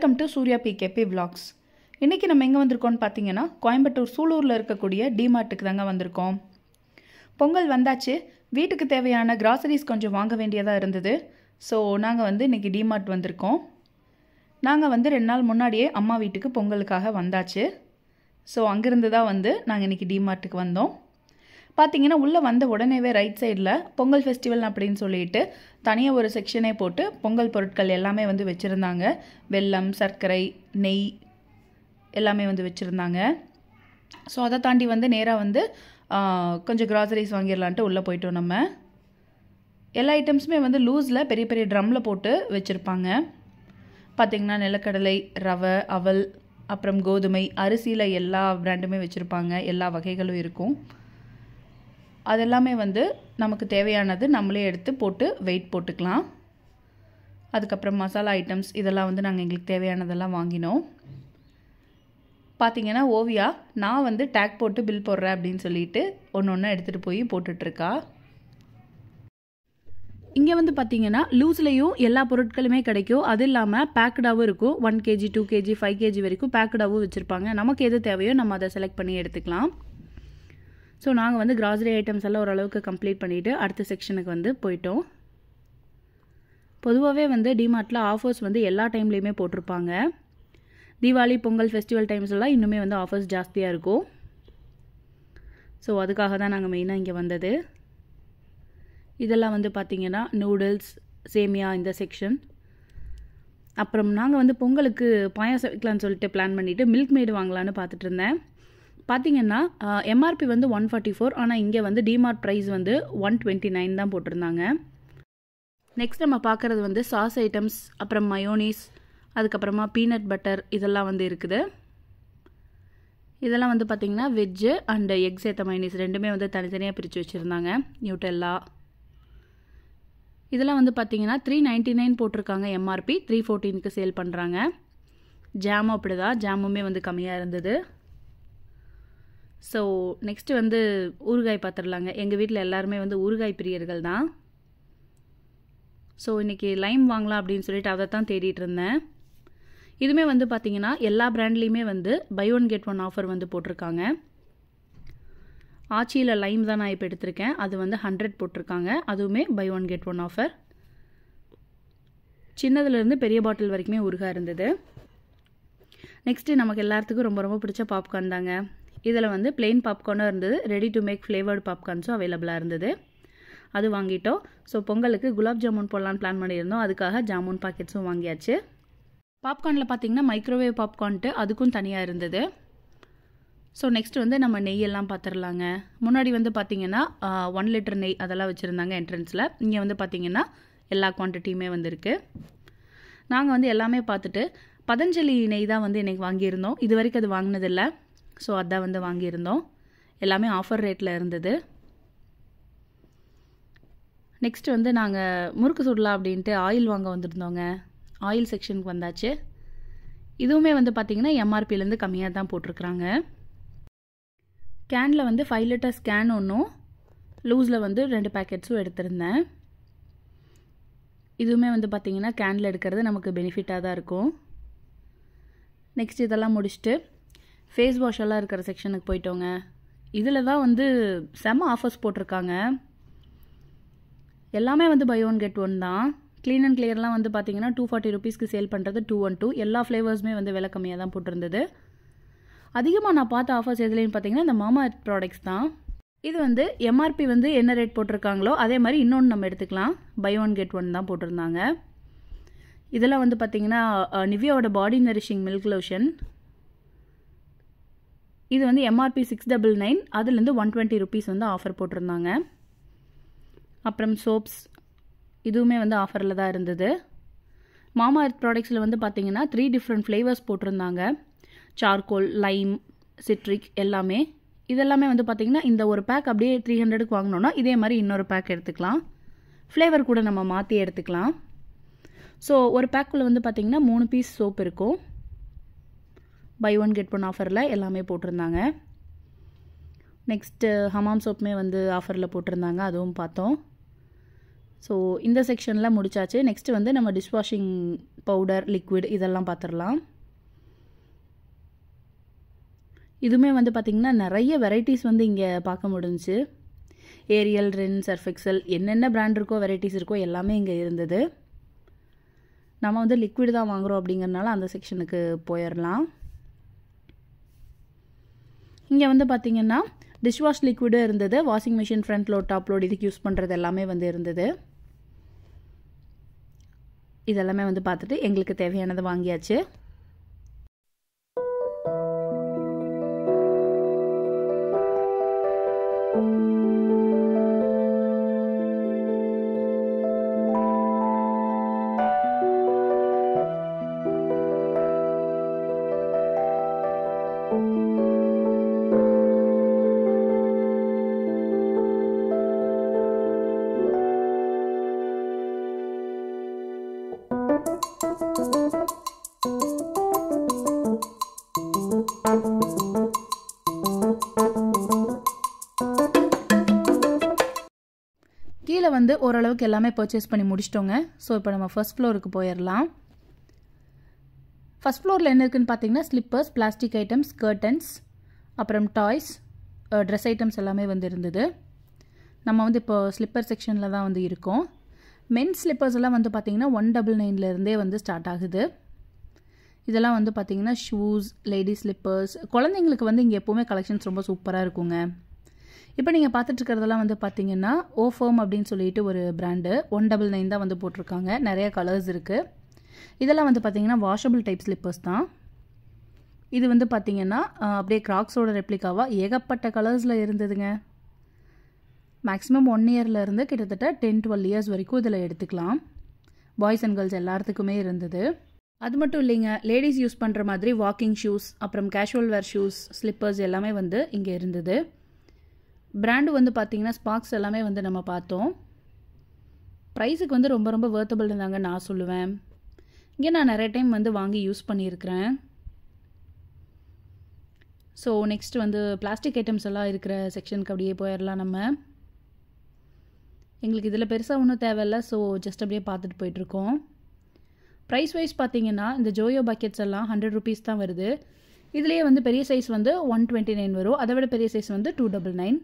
welcome to Surya P K B vlogs இன்றைக்கி நம்ம எங்கே வந்திருக்கோம்னு பார்த்தீங்கன்னா கோயம்புத்தூர் சூலூரில் இருக்கக்கூடிய டிமார்ட்டுக்கு தாங்க வந்திருக்கோம் பொங்கல் வந்தாச்சு வீட்டுக்கு தேவையான கிராசரிஸ் கொஞ்சம் வாங்க வேண்டியதாக இருந்தது ஸோ நாங்கள் வந்து இன்றைக்கி டிமார்ட் வந்திருக்கோம் நாங்கள் வந்து ரெண்டு நாள் முன்னாடியே அம்மா வீட்டுக்கு பொங்கலுக்காக வந்தாச்சு ஸோ அங்கேருந்து தான் வந்து நாங்கள் இன்றைக்கி டிமார்ட்டுக்கு வந்தோம் பார்த்தீங்கன்னா உள்ளே வந்த உடனேவே ரைட் சைடில் பொங்கல் ஃபெஸ்டிவல் அப்படின்னு சொல்லிட்டு தனியாக ஒரு செக்ஷனே போட்டு பொங்கல் பொருட்கள் எல்லாமே வந்து வச்சுருந்தாங்க வெல்லம் சர்க்கரை நெய் எல்லாமே வந்து வச்சுருந்தாங்க ஸோ அதை தாண்டி வந்து நேராக வந்து கொஞ்சம் கிராசரிஸ் வாங்கிடலான்ட்டு உள்ளே போயிட்டோம் நம்ம எல்லா ஐட்டம்ஸுமே வந்து லூஸில் பெரிய பெரிய ட்ரம்மில் போட்டு வச்சுருப்பாங்க பார்த்திங்கன்னா நிலக்கடலை ரவை அவல் அப்புறம் கோதுமை அரிசியில் எல்லா பிராண்டுமே வச்சுருப்பாங்க எல்லா வகைகளும் இருக்கும் அதெல்லாமே வந்து நமக்கு தேவையானது நம்மளே எடுத்து போட்டு வெயிட் போட்டுக்கலாம் அதுக்கப்புறம் மசாலா ஐட்டம்ஸ் இதெல்லாம் வந்து நாங்கள் எங்களுக்கு தேவையானதெல்லாம் வாங்கினோம் பார்த்திங்கன்னா ஓவியா நான் வந்து டேக் போட்டு பில் போடுறேன் அப்படின்னு சொல்லிட்டு ஒன்று ஒன்று எடுத்துகிட்டு போய் போட்டுட்ருக்கா இங்கே வந்து பார்த்தீங்கன்னா லூஸ்லேயும் எல்லா பொருட்களுமே கிடைக்கும் அது இல்லாமல் பேக்கடாகவும் இருக்கும் one KG two KG five KG வரைக்கும் பேக்கடாகவும் வச்சுருப்பாங்க நமக்கு எது தேவையோ நம்ம அதை செலக்ட் பண்ணி எடுத்துக்கலாம் ஸோ நாங்கள் வந்து கிராசரி ஐட்டம்ஸ் எல்லாம் ஓரளவுக்கு கம்ப்ளீட் பண்ணிவிட்டு அடுத்த செக்ஷனுக்கு வந்து போயிட்டோம் பொதுவாகவே வந்து டிமார்ட்டில் ஆஃபர்ஸ் வந்து எல்லா டைம்லேயுமே போட்டிருப்பாங்க தீபாவளி பொங்கல் ஃபெஸ்டிவல் டைம்ஸ்லாம் இன்னுமே வந்து ஆஃபர்ஸ் ஜாஸ்தியாக இருக்கும் ஸோ அதுக்காக தான் நாங்கள் மெயினாக இங்கே வந்தது இதெல்லாம் வந்து பார்த்திங்கன்னா நூடுல்ஸ் சேமியா இந்த செக்ஷன் அப்புறம் நாங்கள் வந்து பொங்கலுக்கு பாயாசம் வைக்கலான்னு சொல்லிட்டு பிளான் பண்ணிவிட்டு மில்க் மேடு வாங்கலான்னு பார்த்துட்டு இருந்தேன் பார்த்தீங்கன்னா எம்ஆர்பி வந்து ஒன் ஃபார்ட்டி ஃபோர் ஆனால் இங்கே வந்து டிமார்ட் ப்ரைஸ் வந்து ஒன் டுவெண்ட்டி நைன் தான் போட்டிருந்தாங்க நெக்ஸ்ட் நம்ம பார்க்குறது வந்து சாஸ் ஐட்டம்ஸ் அப்புறம் மயோனீஸ் அதுக்கப்புறமா பீனட் பட்டர் இதெல்லாம் வந்து இருக்குது இதெல்லாம் வந்து பார்த்திங்கன்னா வெஜ்ஜு அண்டு எக் சேர்த்த மயோனீஸ் ரெண்டுமே வந்து தனித்தனியாக பிரித்து வச்சுருந்தாங்க நியூட்டெல்லா இதெல்லாம் வந்து பார்த்திங்கன்னா த்ரீ நைன்ட்டி நைன் போட்டிருக்காங்க எம்ஆர்பி த்ரீ ஃபோர்டீனுக்கு சேல் பண்ணுறாங்க ஜாமும் அப்படி தான் ஜாமுமே வந்து கம்மியாக இருந்தது ஸோ நெக்ஸ்ட்டு வந்து ஊறுகாய் பார்த்துடலாங்க எங்கள் வீட்டில் எல்லாருமே வந்து ஊறுகாய் பிரியர்கள் தான் ஸோ இன்றைக்கி லைம் வாங்கலாம் அப்படின்னு சொல்லிட்டு அதை தான் தேடிட்டு இருந்தேன் இதுவுமே வந்து பார்த்திங்கன்னா எல்லா ப்ராண்ட்லேயுமே வந்து buy one get one offer வந்து போட்டிருக்காங்க ஆச்சியில் லைம் தான் நான் இப்போ எடுத்திருக்கேன் அது வந்து ஹண்ட்ரட் போட்டிருக்காங்க அதுவுமே buy one get one offer சின்னதுலேருந்து பெரிய பாட்டில் வரைக்குமே உருகா இருந்தது நெக்ஸ்ட்டு நமக்கு எல்லாத்துக்கும் ரொம்ப ரொம்ப பிடிச்ச பாப்கார்ன் தாங்க இதில் வந்து பிளெயின் பாப்கார்னும் இருந்தது ரெடி டு மேக் ஃப்ளேவர்டு பாப்கார்ன்ஸும் அவைலபிளாக இருந்தது அது வாங்கிட்டோம் ஸோ பொங்கலுக்கு குலாப் ஜாமுன் போடலான்னு பிளான் பண்ணியிருந்தோம் அதுக்காக ஜாமுன் பாக்கெட்ஸும் வாங்கியாச்சு பாப்கார்னில் பார்த்தீங்கன்னா மைக்ரோவேவ் பாப்கார்ன்ட்டு அதுக்கும் தனியாக இருந்தது ஸோ நெக்ஸ்ட் வந்து நம்ம நெய்யெல்லாம் பார்த்துடலாங்க முன்னாடி வந்து பார்த்திங்கன்னா ஒன் லிட்டர் நெய் அதெல்லாம் வச்சுருந்தாங்க என்ட்ரன்ஸில் இங்கே வந்து பார்த்தீங்கன்னா எல்லா குவான்டிட்டியுமே வந்திருக்கு நாங்கள் வந்து எல்லாமே பார்த்துட்டு பதஞ்சலி நெய் தான் வந்து இன்றைக்கி வாங்கியிருந்தோம் இது வரைக்கும் அது வாங்கினதில்லை ஸோ அதான் வந்து வாங்கியிருந்தோம் எல்லாமே ஆஃபர் ரேட்டில் இருந்தது நெக்ஸ்ட் வந்து நாங்கள் முறுக்கு சுடலாம் அப்படின்ட்டு ஆயில் வாங்க வந்திருந்தோங்க ஆயில் செக்ஷனுக்கு வந்தாச்சு இதுவுமே வந்து பார்த்திங்கன்னா எம்ஆர்பிலேருந்து கம்மியாக தான் போட்டிருக்குறாங்க கேனில் வந்து ஃபைவ் லிட்டர் ஸ்கேன் ஒன்றும் லூஸில் வந்து ரெண்டு பேக்கெட்ஸும் எடுத்திருந்தேன் இதுவுமே வந்து பார்த்திங்கன்னா கேனில் எடுக்கிறது நமக்கு பெனிஃபிட்டாக தான் இருக்கும் நெக்ஸ்ட் இதெல்லாம் முடிச்சுட்டு ஃபேஸ் வாஷெல்லாம் இருக்கிற செக்ஷனுக்கு போயிட்டோங்க இதில் தான் வந்து செம ஆஃபர்ஸ் போட்டிருக்காங்க எல்லாமே வந்து பை ஒன் கெட் ஒன் தான் க்ளீன் அண்ட் கிளியர்லாம் வந்து பார்த்தீங்கன்னா டூ ஃபார்ட்டி ருபீஸ்க்கு சேல் பண்ணுறது டூ ஒன் டூ எல்லா ஃப்ளேவர்ஸுமே வந்து விலை கம்மியாக தான் போட்டிருந்தது அதிகமாக நான் பார்த்த ஆஃபர்ஸ் எதுலேன்னு பார்த்தீங்கன்னா இந்த மாமா ப்ராடக்ட்ஸ் தான் இது வந்து எம்ஆர்பி வந்து என்ன ரேட் போட்டிருக்காங்களோ அதே மாதிரி இன்னொன்று நம்ம எடுத்துக்கலாம் பை ஒன் கெட் ஒன் தான் போட்டிருந்தாங்க இதெல்லாம் வந்து பார்த்திங்கன்னா நிவியாவோட பாடி நரிஷிங் மில்க் லோஷன் இது வந்து எம்ஆர்பி சிக்ஸ் டபுள் நைன் அதுலேருந்து ஒன் டுவெண்ட்டி ருபீஸ் வந்து ஆஃபர் போட்டிருந்தாங்க அப்புறம் சோப்ஸ் இதுவுமே வந்து ஆஃபரில் தான் இருந்தது மாமா எர்த் ப்ராடக்ட்ஸில் வந்து பார்த்தீங்கன்னா த்ரீ டிஃப்ரெண்ட் ஃப்ளேவர்ஸ் போட்டிருந்தாங்க சார்கோல் லைம் சிட்ரிக் எல்லாமே இதெல்லாமே வந்து பார்த்திங்கன்னா இந்த ஒரு பேக் அப்படியே த்ரீ ஹண்ட்ரடுக்கு வாங்கினோன்னா இதே மாதிரி இன்னொரு பேக் எடுத்துக்கலாம் ஃப்ளேவர் கூட நம்ம மாற்றி எடுத்துக்கலாம் ஸோ ஒரு பேக்குள்ளே வந்து பார்த்திங்கன்னா மூணு பீஸ் சோப் இருக்கும் பை ஒன் கெட் ஒன் ஆஃபரில் எல்லாமே போட்டிருந்தாங்க நெக்ஸ்ட்டு ஹமாம் சோப்புமே வந்து ஆஃபரில் போட்டிருந்தாங்க அதுவும் பார்த்தோம் ஸோ இந்த செக்ஷனில் முடித்தாச்சு நெக்ஸ்ட்டு வந்து நம்ம டிஷ்வாஷிங் பவுடர் லிக்விட் இதெல்லாம் பார்த்துடலாம் இதுவுமே வந்து பார்த்திங்கன்னா நிறைய வெரைட்டிஸ் வந்து இங்கே பார்க்க முடிஞ்சிச்சு ஏரியல் ரின் சர்ஃபெக்சல் என்னென்ன பிராண்ட் இருக்கோ வெரைட்டிஸ் இருக்கோ எல்லாமே இங்கே இருந்தது நம்ம வந்து லிக்விட் தான் வாங்குகிறோம் அப்படிங்கிறனால அந்த செக்ஷனுக்கு போயிடலாம் இங்கே வந்து பார்த்திங்கன்னா டிஷ்வாஷ் வாஷ் லிக்விடும் இருந்தது washing machine front load top load இதுக்கு யூஸ் பண்ணுறது எல்லாமே வந்து இருந்தது இதெல்லாமே வந்து பார்த்துட்டு எங்களுக்கு தேவையானதை வாங்கியாச்சு thank you வந்து ஓரளவுக்கு எல்லாமே பர்ச்சேஸ் பண்ணி முடிச்சிட்டோங்க ஸோ இப்போ நம்ம ஃபஸ்ட் ஃப்ளோருக்கு போயிடலாம் ஃபஸ்ட் ஃப்ளோரில் என்ன இருக்குதுன்னு பார்த்தீங்கன்னா ஸ்லிப்பர்ஸ் பிளாஸ்டிக் ஐட்டம்ஸ் கர்டன்ஸ் அப்புறம் டாய்ஸ் ட்ரெஸ் ஐட்டம்ஸ் எல்லாமே வந்து இருந்தது நம்ம வந்து இப்போ ஸ்லிப்பர் செக்ஷனில் தான் வந்து இருக்கோம் மென் ஸ்லிப்பர்ஸ் எல்லாம் வந்து பார்த்திங்கன்னா ஒன் டபுள் நைன்லேருந்தே வந்து ஸ்டார்ட் ஆகுது இதெல்லாம் வந்து பார்த்திங்கன்னா ஷூஸ் லேடி ஸ்லிப்பர்ஸ் குழந்தைங்களுக்கு வந்து இங்கே எப்போவுமே கலெக்ஷன்ஸ் ரொம்ப சூப்பராக இருக்குங்க இப்போ நீங்கள் பார்த்துட்டு இருக்கிறதெல்லாம் வந்து பார்த்தீங்கன்னா ஓஃபோம் அப்படின்னு சொல்லிட்டு ஒரு பிராண்டு ஒன் டபுள் நைன் தான் வந்து போட்டிருக்காங்க நிறைய கலர்ஸ் இருக்குது இதெல்லாம் வந்து பார்த்தீங்கன்னா வாஷபிள் டைப் ஸ்லிப்பர்ஸ் தான் இது வந்து பார்த்தீங்கன்னா அப்படியே கிராக்ஸோட ரெப்ளிக்காவாக ஏகப்பட்ட கலர்ஸில் இருந்ததுங்க மேக்ஸிமம் ஒன் இயர்லேருந்து கிட்டத்தட்ட டென் டுவெல் இயர்ஸ் வரைக்கும் இதில் எடுத்துக்கலாம் பாய்ஸ் அண்ட் கேர்ள்ஸ் எல்லாத்துக்குமே இருந்தது அது மட்டும் இல்லைங்க லேடிஸ் யூஸ் பண்ணுற மாதிரி வாக்கிங் ஷூஸ் அப்புறம் கேஷுவல் வேர் ஷூஸ் ஸ்லிப்பர்ஸ் எல்லாமே வந்து இங்கே இருந்தது பிராண்டு வந்து பார்த்தீங்கன்னா ஸ்பாக்ஸ் எல்லாமே வந்து நம்ம பார்த்தோம் ப்ரைஸுக்கு வந்து ரொம்ப ரொம்ப வேர்த்தபிள் இருந்தாங்க நான் சொல்லுவேன் இங்கே நான் நிறைய டைம் வந்து வாங்கி யூஸ் பண்ணியிருக்கிறேன் ஸோ நெக்ஸ்ட் வந்து பிளாஸ்டிக் ஐட்டம்ஸ் எல்லாம் இருக்கிற செக்ஷனுக்கு அப்படியே போயிடலாம் நம்ம எங்களுக்கு இதில் பெருசாக ஒன்றும் தேவையில்ல ஸோ ஜஸ்ட் அப்படியே பார்த்துட்டு போயிட்டுருக்கோம் ப்ரைஸ் வைஸ் பார்த்தீங்கன்னா இந்த ஜோயோ பக்கெட்ஸ் எல்லாம் ஹண்ட்ரட் ருபீஸ் தான் வருது இதுலேயே வந்து பெரிய சைஸ் வந்து ஒன் டுவெண்ட்டி நைன் வரும் அதை விட பெரிய சைஸ் வந்து டூ டபுள் நைன்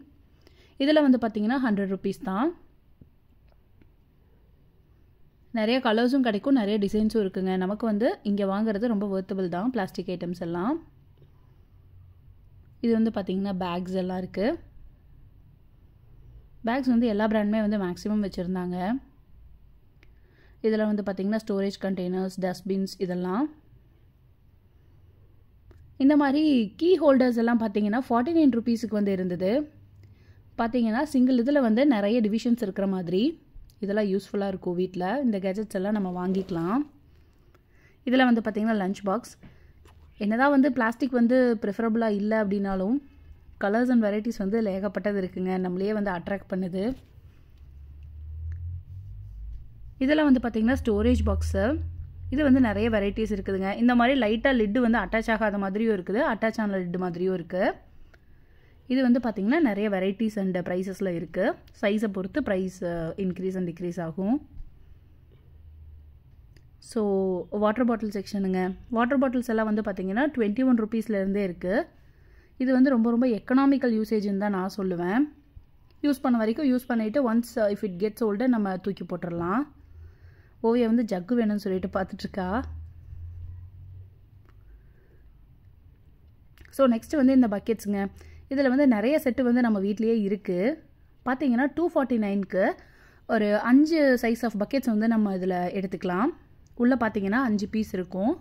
இதில் வந்து பார்த்திங்கன்னா ஹண்ட்ரட் ருபீஸ் தான் நிறைய கலர்ஸும் கிடைக்கும் நிறைய டிசைன்ஸும் இருக்குங்க நமக்கு வந்து இங்கே வாங்குறது ரொம்ப ஒர்த்தபிள் தான் பிளாஸ்டிக் ஐட்டம்ஸ் எல்லாம் இது வந்து பார்த்திங்கன்னா பேக்ஸ் எல்லாம் இருக்குது பேக்ஸ் வந்து எல்லா ப்ராண்டுமே வந்து மேக்ஸிமம் வச்சுருந்தாங்க இதில் வந்து பார்த்திங்கன்னா ஸ்டோரேஜ் கண்டெய்னர்ஸ் டஸ்ட்பின்ஸ் இதெல்லாம் இந்த மாதிரி கீ ஹோல்டர்ஸ் எல்லாம் பார்த்தீங்கன்னா ஃபார்ட்டி நைன் ருபீஸுக்கு வந்து இருந்தது பார்த்தீங்கன்னா சிங்கிள் இதில் வந்து நிறைய டிவிஷன்ஸ் இருக்கிற மாதிரி இதெல்லாம் யூஸ்ஃபுல்லாக இருக்கும் வீட்டில் இந்த கேஜெட்ஸ் எல்லாம் நம்ம வாங்கிக்கலாம் இதில் வந்து பார்த்திங்கன்னா லஞ்ச் பாக்ஸ் தான் வந்து பிளாஸ்டிக் வந்து ப்ரிஃபரபுளாக இல்லை அப்படின்னாலும் கலர்ஸ் அண்ட் வெரைட்டிஸ் வந்து ஏகப்பட்டது இருக்குங்க நம்மளே வந்து அட்ராக்ட் பண்ணுது இதெல்லாம் வந்து பார்த்திங்கன்னா ஸ்டோரேஜ் பாக்ஸு இது வந்து நிறைய வெரைட்டிஸ் இருக்குதுங்க இந்த மாதிரி லைட்டாக லிட்டு வந்து அட்டாச் ஆகாத மாதிரியும் இருக்குது அட்டாச் ஆன லிட்டு மாதிரியும் இருக்குது இது வந்து பார்த்திங்கன்னா நிறைய வெரைட்டிஸ் அண்ட் ப்ரைஸஸில் இருக்குது சைஸை பொறுத்து ப்ரைஸ் இன்க்ரீஸ் அண்ட் டிக்ரீஸ் ஆகும் ஸோ வாட்டர் பாட்டில் செக்ஷனுங்க வாட்டர் பாட்டில்ஸ் எல்லாம் வந்து பார்த்திங்கன்னா டுவெண்ட்டி ஒன் ருபீஸ்லேருந்தே இருக்குது இது வந்து ரொம்ப ரொம்ப எக்கனாமிக்கல் யூசேஜ்னு தான் நான் சொல்லுவேன் யூஸ் பண்ண வரைக்கும் யூஸ் பண்ணிவிட்டு once if it gets old நம்ம தூக்கி போட்டுடலாம் ஓவியா வந்து ஜக்கு வேணும்னு சொல்லிட்டு பார்த்துட்ருக்கா ஸோ நெக்ஸ்ட்டு வந்து இந்த பக்கெட்ஸுங்க இதில் வந்து நிறைய செட்டு வந்து நம்ம வீட்லேயே இருக்குது பார்த்தீங்கன்னா டூ ஃபார்ட்டி நைனுக்கு ஒரு அஞ்சு சைஸ் ஆஃப் பக்கெட்ஸ் வந்து நம்ம இதில் எடுத்துக்கலாம் உள்ளே பார்த்தீங்கன்னா அஞ்சு பீஸ் இருக்கும்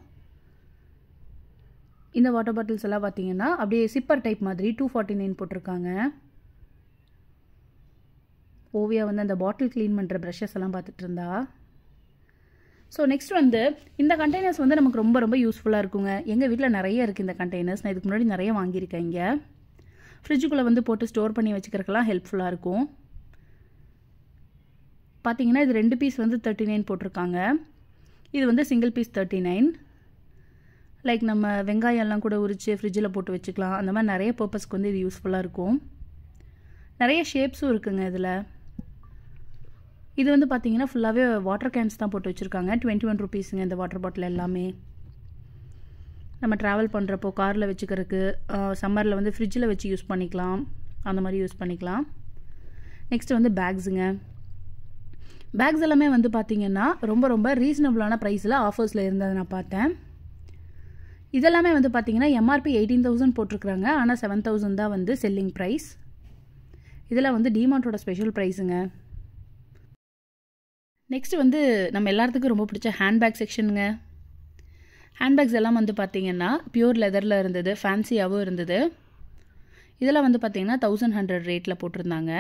இந்த வாட்டர் பாட்டில்ஸ் எல்லாம் பார்த்தீங்கன்னா அப்படியே சிப்பர் டைப் மாதிரி டூ ஃபார்ட்டி நைன் போட்டிருக்காங்க ஓவியா வந்து அந்த பாட்டில் க்ளீன் பண்ணுற ப்ரஷஸ் எல்லாம் பார்த்துட்டு இருந்தா ஸோ நெக்ஸ்ட் வந்து இந்த கண்டெய்னர்ஸ் வந்து நமக்கு ரொம்ப ரொம்ப யூஸ்ஃபுல்லாக இருக்குங்க எங்கள் வீட்டில் நிறைய இருக்குது இந்த கண்டெய்னர்ஸ் நான் இதுக்கு முன்னாடி நிறைய வாங்கியிருக்கேன் இங்கே ஃப்ரிட்ஜுக்குள்ளே வந்து போட்டு ஸ்டோர் பண்ணி வச்சுக்கிறக்கெல்லாம் ஹெல்ப்ஃபுல்லாக இருக்கும் பார்த்தீங்கன்னா இது ரெண்டு பீஸ் வந்து தேர்ட்டி நைன் போட்டிருக்காங்க இது வந்து single piece thirty nine like நம்ம வெங்காயம்லாம் கூட உரித்து ஃப்ரிட்ஜில் போட்டு வச்சுக்கலாம் அந்த மாதிரி நிறைய பர்பஸ்க்கு வந்து இது யூஸ்ஃபுல்லாக இருக்கும் நிறைய ஷேப்ஸும் இருக்குங்க இதில் இது வந்து பார்த்தீங்கன்னா ஃபுல்லாகவே வாட்டர் கேன்ஸ் தான் போட்டு வச்சுருக்காங்க டுவெண்ட்டி ஒன் ருபீஸுங்க இந்த வாட்டர் பாட்டில் எல்லாமே நம்ம ட்ராவல் பண்ணுறப்போ காரில் வச்சுக்கிறதுக்கு சம்மரில் வந்து ஃப்ரிட்ஜில் வச்சு யூஸ் பண்ணிக்கலாம் அந்த மாதிரி யூஸ் பண்ணிக்கலாம் நெக்ஸ்ட்டு வந்து பேக்ஸுங்க பேக்ஸ் எல்லாமே வந்து பார்த்திங்கன்னா ரொம்ப ரொம்ப ரீசனபுளான ப்ரைஸில் ஆஃபர்ஸில் இருந்ததை நான் பார்த்தேன் இதெல்லாமே வந்து பார்த்திங்கன்னா எம்ஆர்பி எயிட்டீன் தௌசண்ட் போட்டிருக்கிறாங்க ஆனால் செவன் தௌசண்ட் தான் வந்து செல்லிங் ப்ரைஸ் இதெல்லாம் வந்து டிமார்ட்டோட ஸ்பெஷல் ப்ரைஸுங்க நெக்ஸ்ட் வந்து நம்ம எல்லாத்துக்கும் ரொம்ப பிடிச்ச ஹேண்ட்பேக் செக்ஷனுங்க ஹேண்ட்பேக்ஸ் எல்லாம் வந்து பார்த்திங்கன்னா பியூர் லெதரில் இருந்தது ஃபேன்சியாகவும் இருந்தது இதெல்லாம் வந்து பார்த்திங்கன்னா தௌசண்ட் ஹண்ட்ரட் ரேட்டில் போட்டிருந்தாங்க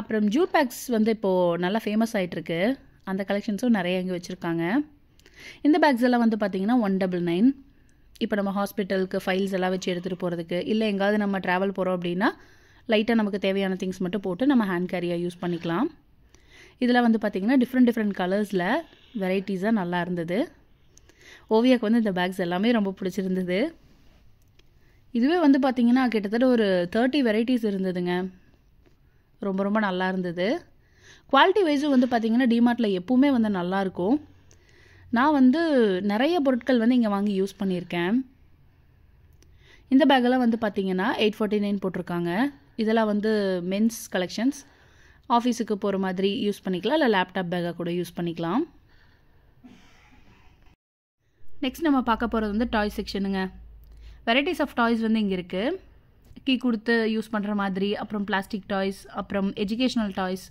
அப்புறம் ஜூட் பேக்ஸ் வந்து இப்போது நல்லா ஃபேமஸ் ஆகிட்டுருக்கு அந்த கலெக்ஷன்ஸும் நிறைய இங்கே வச்சுருக்காங்க இந்த பேக்ஸ் எல்லாம் வந்து பார்த்திங்கன்னா ஒன் டபுள் நைன் இப்போ நம்ம ஹாஸ்பிட்டலுக்கு ஃபைல்ஸ் எல்லாம் வச்சு எடுத்துகிட்டு போகிறதுக்கு இல்லை எங்காவது நம்ம ட்ராவல் போகிறோம் அப்படின்னா லைட்டாக நமக்கு தேவையான திங்ஸ் மட்டும் போட்டு நம்ம ஹேண்ட் கேரியாக யூஸ் பண்ணிக்கலாம் இதில் வந்து பார்த்திங்கன்னா டிஃப்ரெண்ட் டிஃப்ரெண்ட் கலர்ஸில் வெரைட்டிஸாக நல்லா இருந்தது ஓவியாவுக்கு வந்து இந்த பேக்ஸ் எல்லாமே ரொம்ப பிடிச்சிருந்தது இதுவே வந்து பார்த்திங்கன்னா கிட்டத்தட்ட ஒரு தேர்ட்டி வெரைட்டிஸ் இருந்ததுங்க ரொம்ப ரொம்ப நல்லா இருந்தது குவாலிட்டி வைஸும் வந்து பார்த்திங்கன்னா டிமார்ட்டில் எப்போவுமே வந்து நல்லாயிருக்கும் நான் வந்து நிறைய பொருட்கள் வந்து இங்கே வாங்கி யூஸ் பண்ணியிருக்கேன் இந்த பேக்கெல்லாம் வந்து பார்த்திங்கன்னா எயிட் ஃபார்ட்டி நைன் போட்டிருக்காங்க இதெல்லாம் வந்து மென்ஸ் கலெக்ஷன்ஸ் ஆஃபீஸுக்கு போகிற மாதிரி யூஸ் பண்ணிக்கலாம் இல்லை லேப்டாப் பேக்காக கூட யூஸ் பண்ணிக்கலாம் நெக்ஸ்ட் நம்ம பார்க்க போகிறது வந்து டாய்ஸ் செக்ஷனுங்க வெரைட்டிஸ் ஆஃப் டாய்ஸ் வந்து இங்கே இருக்குது கீ கொடுத்து யூஸ் பண்ணுற மாதிரி அப்புறம் பிளாஸ்டிக் டாய்ஸ் அப்புறம் educational toys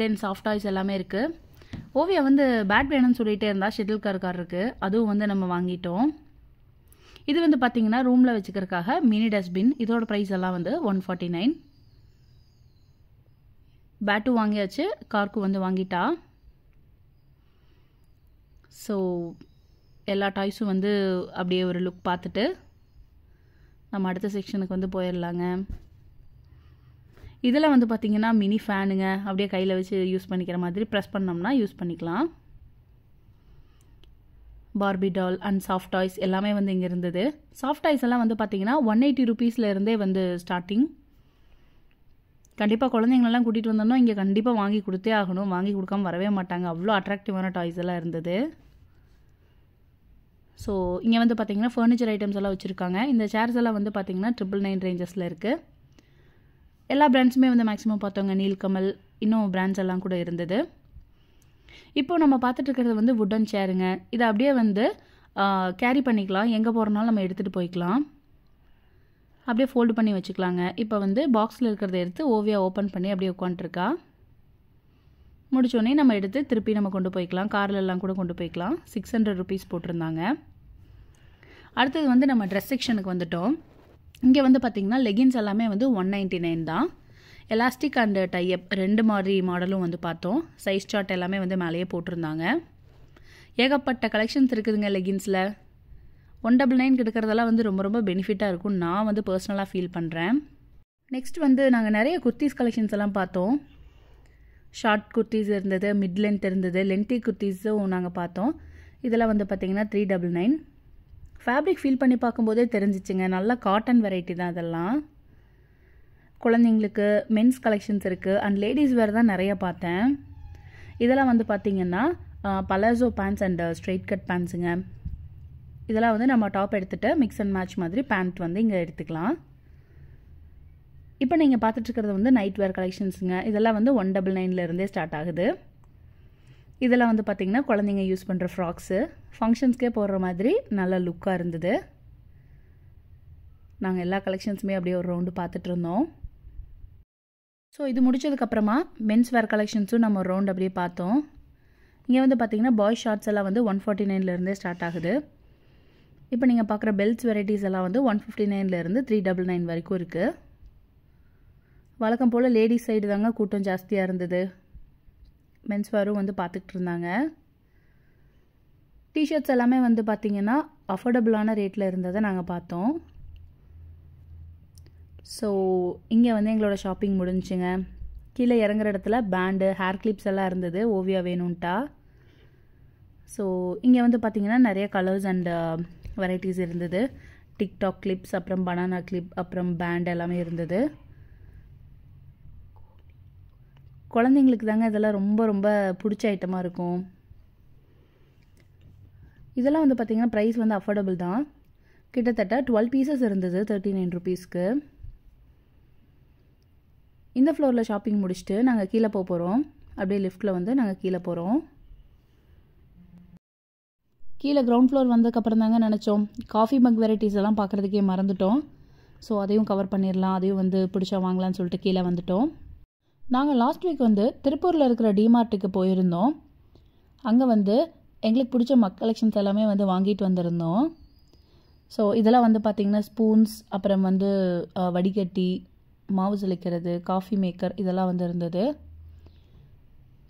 then soft toys எல்லாமே இருக்குது ஓவியா வந்து பேட் வேணும்னு சொல்லிகிட்டே இருந்தால் ஷெட்டில் கார் இருக்குது அதுவும் வந்து நம்ம வாங்கிட்டோம் இது வந்து பார்த்திங்கன்னா ரூமில் வச்சுக்கிறதுக்காக மினி டஸ்ட்பின் இதோட ப்ரைஸ் எல்லாம் வந்து ஒன் ஃபார்ட்டி நைன் பேட்டும் வாங்கியாச்சு கார்க்கும் வந்து வாங்கிட்டா ஸோ எல்லா டாய்ஸும் வந்து அப்படியே ஒரு லுக் பார்த்துட்டு நம்ம அடுத்த செக்ஷனுக்கு வந்து போயிடலாங்க இதில் வந்து பார்த்திங்கன்னா மினி ஃபேனுங்க அப்படியே கையில் வச்சு யூஸ் பண்ணிக்கிற மாதிரி ப்ரெஸ் பண்ணோம்னா யூஸ் பண்ணிக்கலாம் Barbie doll and soft toys எல்லாமே வந்து இங்கே இருந்தது சாஃப்ட் டாய்ஸ் எல்லாம் வந்து பார்த்திங்கன்னா ஒன் எயிட்டி ருபீஸ்லேருந்தே வந்து ஸ்டார்டிங் கண்டிப்பாக குழந்தைங்களெல்லாம் கூட்டிகிட்டு வந்தோம்னா இங்கே கண்டிப்பாக வாங்கி கொடுத்தே ஆகணும் வாங்கி கொடுக்காம வரவே மாட்டாங்க அவ்வளோ அட்ராக்டிவான டாய்ஸ் எல்லாம் இருந்தது ஸோ இங்கே வந்து பார்த்திங்கன்னா ஃபர்னிச்சர் ஐட்டம்ஸ் எல்லாம் வச்சுருக்காங்க இந்த சேர்ஸ் எல்லாம் வந்து பார்த்தீங்கன்னா ட்ரிபிள் நைன் ரேஞ்சஸில் இருக்குது எல்லா பிராண்ட்ஸுமே வந்து மேக்ஸிமம் பார்த்தவங்க நீல்கமல் இன்னும் பிராண்ட்ஸ் எல்லாம் கூட இருந்தது இப்போது நம்ம பார்த்துட்டு இருக்கிறது வந்து வுட்டன் சேருங்க இதை அப்படியே வந்து கேரி பண்ணிக்கலாம் எங்கே போகிறனாலும் நம்ம எடுத்துகிட்டு போய்க்கலாம் அப்படியே ஃபோல்டு பண்ணி வச்சுக்கலாங்க இப்போ வந்து பாக்ஸில் இருக்கிறத எடுத்து ஓவியா ஓப்பன் பண்ணி அப்படியே உட்காந்துருக்கா முடிச்சோடனே நம்ம எடுத்து திருப்பி நம்ம கொண்டு போய்க்கலாம் கார்லெல்லாம் கூட கொண்டு போய்க்கலாம் சிக்ஸ் ஹண்ட்ரட் ருபீஸ் போட்டிருந்தாங்க அடுத்தது வந்து நம்ம ட்ரெஸ் செக்ஷனுக்கு வந்துட்டோம் இங்கே வந்து பார்த்திங்கன்னா லெகின்ஸ் எல்லாமே வந்து ஒன் நைன்ட்டி நைன் தான் எலாஸ்டிக் அண்ட் டையப் ரெண்டு மாதிரி மாடலும் வந்து பார்த்தோம் சைஸ் சார்ட் எல்லாமே வந்து மேலேயே போட்டிருந்தாங்க ஏகப்பட்ட கலெக்ஷன்ஸ் இருக்குதுங்க லெகின்ஸில் ஒன் டபுள் நைன் கிடைக்கிறதெல்லாம் வந்து ரொம்ப ரொம்ப பெனிஃபிட்டாக இருக்கும் நான் வந்து பர்சனலாக ஃபீல் பண்ணுறேன் நெக்ஸ்ட் வந்து நாங்கள் நிறைய குர்த்திஸ் கலெக்ஷன்ஸ் எல்லாம் பார்த்தோம் ஷார்ட் குர்த்திஸ் இருந்தது மிட் லென்த் இருந்தது லென்த்தி குர்த்திஸும் நாங்கள் பார்த்தோம் இதெல்லாம் வந்து பார்த்தீங்கன்னா three double nine fabric feel பண்ணி பார்க்கும்போதே தெரிஞ்சிச்சுங்க நல்லா காட்டன் வெரைட்டி தான் அதெல்லாம் குழந்தைங்களுக்கு மென்ஸ் கலெக்ஷன்ஸ் இருக்குது அண்ட் லேடிஸ் வேர் தான் நிறைய பார்த்தேன் இதெல்லாம் வந்து பார்த்தீங்கன்னா palazzo pants and straight cut பேண்ட்ஸுங்க இதெல்லாம் வந்து நம்ம டாப் எடுத்துகிட்டு மிக்ஸ் அண்ட் மேட்ச் மாதிரி பேண்ட் வந்து இங்கே எடுத்துக்கலாம் இப்போ நீங்கள் பார்த்துட்ருக்கிறது வந்து நைட் வேர் கலெக்ஷன்ஸுங்க இதெல்லாம் வந்து ஒன் டபுள் நைன்லேருந்தே ஸ்டார்ட் ஆகுது இதெல்லாம் வந்து பார்த்திங்கன்னா குழந்தைங்க யூஸ் பண்ணுற ஃப்ராக்ஸு ஃபங்க்ஷன்ஸ்க்கே போடுற மாதிரி நல்ல லுக்காக இருந்தது நாங்கள் எல்லா கலெக்ஷன்ஸுமே அப்படியே ஒரு ரவுண்டு பார்த்துட்டு இருந்தோம் ஸோ இது முடிச்சதுக்கப்புறமா மென்ஸ் வேர் கலெக்ஷன்ஸும் நம்ம ஒரு ரவுண்ட் அப்படியே பார்த்தோம் இங்கே வந்து பார்த்திங்கன்னா பாய் ஷார்ட்ஸ் எல்லாம் வந்து ஒன் ஃபார்ட்டி நைன்லேருந்தே ஸ்டார்ட் ஆகுது இப்போ நீங்கள் பார்க்குற பெல்ட்ஸ் வெரைட்டிஸ் எல்லாம் வந்து ஒன் ஃபிஃப்டி நைன்லேருந்து த்ரீ டபுள் நைன் வரைக்கும் இருக்குது வழக்கம் போல் லேடிஸ் சைடு தாங்க கூட்டம் ஜாஸ்தியாக இருந்தது மென்ஸ் வேரும் வந்து பார்த்துக்கிட்டு இருந்தாங்க டிஷர்ட்ஸ் எல்லாமே வந்து பார்த்திங்கன்னா அஃபோர்டபுளான ரேட்டில் இருந்ததை நாங்கள் பார்த்தோம் ஸோ இங்கே வந்து எங்களோட ஷாப்பிங் முடிஞ்சுங்க கீழே இறங்குற இடத்துல பேண்டு ஹேர் கிளிப்ஸ் எல்லாம் இருந்தது ஓவியா வேணும்ட்டா ஸோ இங்கே வந்து பார்த்திங்கன்னா நிறைய கலர்ஸ் அண்ட் வெரைட்டிஸ் இருந்தது டிக்டாக் கிளிப்ஸ் அப்புறம் பனானா கிளிப் அப்புறம் பேண்ட் எல்லாமே இருந்தது குழந்தைங்களுக்கு தாங்க இதெல்லாம் ரொம்ப ரொம்ப பிடிச்ச ஐட்டமாக இருக்கும் இதெல்லாம் வந்து பார்த்திங்கன்னா ப்ரைஸ் வந்து அஃபோர்டபுள் தான் கிட்டத்தட்ட டுவெல் பீசஸ் இருந்தது தேர்ட்டி நைன் ருபீஸ்க்கு இந்த ஃப்ளோரில் ஷாப்பிங் முடிச்சுட்டு நாங்கள் கீழே போக போகிறோம் அப்படியே லிஃப்ட்டில் வந்து நாங்கள் கீழே போகிறோம் கீழே கிரவுண்ட் ஃப்ளோர் வந்ததுக்கப்புறம் தாங்க நினச்சோம் காஃபி மக் வெரைட்டிஸ் எல்லாம் பார்க்குறதுக்கே மறந்துட்டோம் ஸோ அதையும் கவர் பண்ணிடலாம் அதையும் வந்து பிடிச்சா வாங்கலாம்னு சொல்லிட்டு கீழே வந்துட்டோம் நாங்கள் லாஸ்ட் வீக் வந்து திருப்பூரில் இருக்கிற டிமார்ட்டுக்கு போயிருந்தோம் அங்கே வந்து எங்களுக்கு பிடிச்ச மக் கலெக்ஷன்ஸ் எல்லாமே வந்து வாங்கிட்டு வந்திருந்தோம் ஸோ இதெல்லாம் வந்து பார்த்திங்கன்னா ஸ்பூன்ஸ் அப்புறம் வந்து வடிகட்டி மாவு செழிக்கிறது காஃபி மேக்கர் இதெல்லாம் வந்து இருந்தது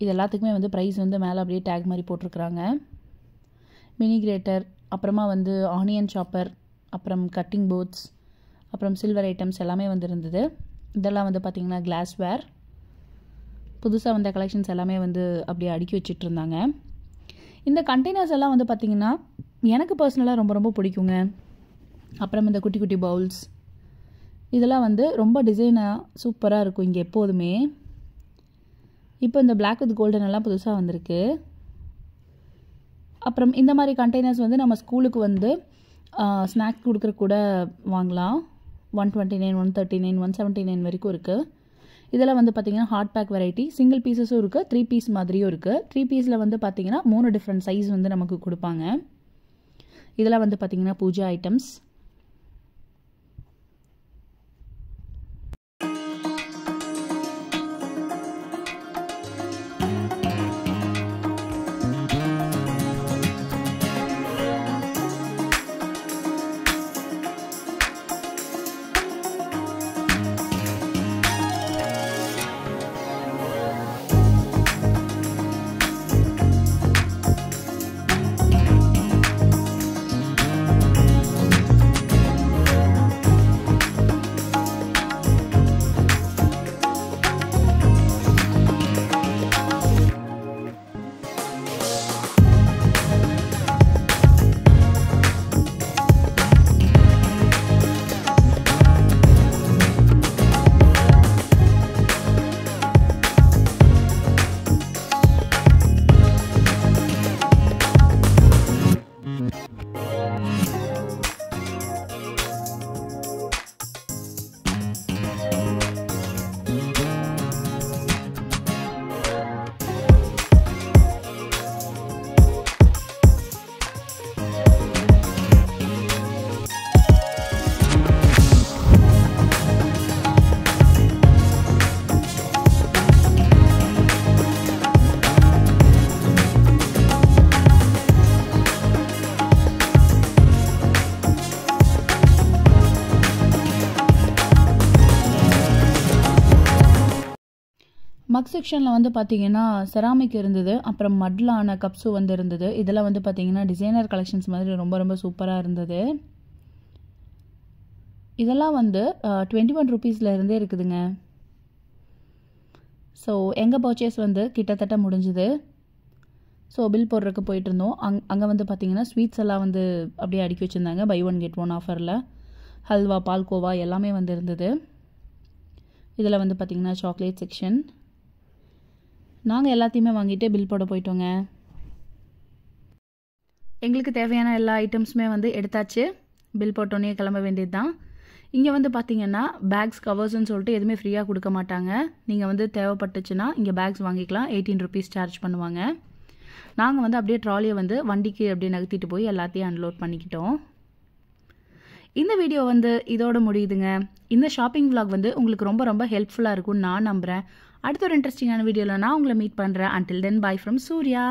இது எல்லாத்துக்குமே வந்து ப்ரைஸ் வந்து மேலே அப்படியே டேக் மாதிரி போட்டிருக்குறாங்க மினி கிரேட்டர் அப்புறமா வந்து ஆனியன் சாப்பர் அப்புறம் கட்டிங் போர்ட்ஸ் அப்புறம் சில்வர் ஐட்டம்ஸ் எல்லாமே வந்து இருந்தது இதெல்லாம் வந்து பார்த்திங்கன்னா கிளாஸ்வேர் புதுசாக வந்த கலெக்ஷன்ஸ் எல்லாமே வந்து அப்படியே அடுக்கி வச்சுட்டு இருந்தாங்க இந்த கண்டெய்னர்ஸ் எல்லாம் வந்து பார்த்திங்கன்னா எனக்கு பர்சனலாக ரொம்ப ரொம்ப பிடிக்குங்க அப்புறம் இந்த குட்டி குட்டி பவுல்ஸ் இதெல்லாம் வந்து ரொம்ப டிசைனாக சூப்பராக இருக்கும் இங்கே எப்போதுமே இப்போ இந்த பிளாக் வித் கோல்டன் எல்லாம் புதுசாக வந்திருக்கு அப்புறம் இந்த மாதிரி கண்டெய்னர்ஸ் வந்து நம்ம ஸ்கூலுக்கு வந்து ஸ்நாக்ஸ் கொடுக்குற கூட வாங்கலாம் one twenty nine one thirty nine one seventy nine வரைக்கும் இருக்குது இதெல்லாம் வந்து பார்த்தீங்கன்னா ஹார்ட் பேக் வெரைட்டி சிங்கிள் பீசஸும் இருக்குது த்ரீ பீஸ் மாதிரியும் இருக்குது த்ரீ பீஸில் வந்து பார்த்தீங்கன்னா மூணு டிஃப்ரெண்ட் சைஸ் வந்து நமக்கு கொடுப்பாங்க இதெல்லாம் வந்து பார்த்தீங்கன்னா பூஜா ஐட்டம்ஸ் செக்ஷனில் வந்து பார்த்தீங்கன்னா செராமிக் இருந்தது அப்புறம் மட்லான கப்ஸும் வந்து இருந்தது இதெல்லாம் வந்து பார்த்தீங்கன்னா டிசைனர் கலெக்ஷன்ஸ் மாதிரி ரொம்ப ரொம்ப சூப்பராக இருந்தது இதெல்லாம் வந்து டுவெண்ட்டி ஒன் ருபீஸில் இருந்தே இருக்குதுங்க ஸோ எங்கள் பர்ச்சேஸ் வந்து கிட்டத்தட்ட முடிஞ்சுது ஸோ பில் போடுறதுக்கு போயிட்டுருந்தோம் அங் அங்கே வந்து பார்த்தீங்கன்னா ஸ்வீட்ஸ் எல்லாம் வந்து அப்படியே அடுக்கி வச்சுருந்தாங்க பை ஒன் கெட் ஒன் ஆஃபரில் ஹல்வா பால்கோவா எல்லாமே வந்து இருந்தது இதில் வந்து பார்த்திங்கன்னா சாக்லேட் செக்ஷன் நாங்கள் எல்லாத்தையுமே வாங்கிட்டு பில் போட போயிட்டோங்க எங்களுக்கு தேவையான எல்லா ஐட்டம்ஸுமே வந்து எடுத்தாச்சு பில் போட்டோன்னே கிளம்ப வேண்டியது தான் இங்கே வந்து பார்த்தீங்கன்னா பேக்ஸ் கவர்ஸ்ன்னு சொல்லிட்டு எதுவுமே ஃப்ரீயாக கொடுக்க மாட்டாங்க நீங்கள் வந்து தேவைப்பட்டுச்சுன்னா இங்கே பேக்ஸ் வாங்கிக்கலாம் எயிட்டீன் ருபீஸ் சார்ஜ் பண்ணுவாங்க நாங்கள் வந்து அப்படியே ட்ராலியை வந்து வண்டிக்கு அப்படியே நகர்த்திட்டு போய் எல்லாத்தையும் அன்லோட் பண்ணிக்கிட்டோம் இந்த வீடியோ வந்து இதோட முடியுதுங்க இந்த ஷாப்பிங் விலாக் வந்து உங்களுக்கு ரொம்ப ரொம்ப ஹெல்ப்ஃபுல்லாக இருக்கும்னு நான் நம்புகிறேன் அடுத்த ஒரு இன்ட்ரெஸ்டிங்கான வீடியோவில் நான் உங்களை மீட் பண்ணுறேன் until then bye from Surya